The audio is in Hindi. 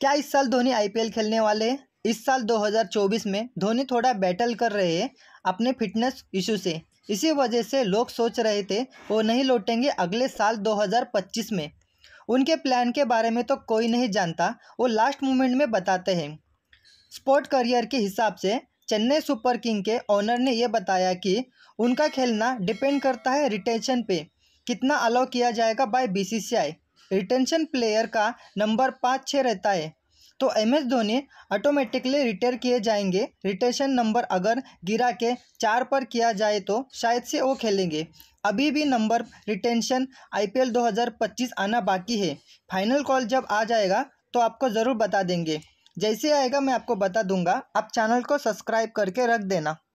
क्या इस साल धोनी आईपीएल खेलने वाले हैं इस साल 2024 में धोनी थोड़ा बैटल कर रहे हैं अपने फिटनेस इशू से इसी वजह से लोग सोच रहे थे वो नहीं लौटेंगे अगले साल 2025 में उनके प्लान के बारे में तो कोई नहीं जानता वो लास्ट मोमेंट में बताते हैं स्पोर्ट करियर के हिसाब से चेन्नई सुपर किंग के ओनर ने यह बताया कि उनका खेलना डिपेंड करता है रिटेंशन पे कितना अलाउ किया जाएगा बाय बीसीसीआई रिटेंशन प्लेयर का नंबर पाँच छः रहता है तो M S Dhoni automatically retire किए जाएंगे रिटेंशन नंबर अगर गिरा के चार पर किया जाए तो शायद से वो खेलेंगे अभी भी नंबर रिटेंशन आईपीएल 2025 आना बाकी है फाइनल कॉल जब आ जाएगा तो आपको ज़रूर बता देंगे जैसे आएगा मैं आपको बता दूंगा आप चैनल को सब्सक्राइब करके रख देना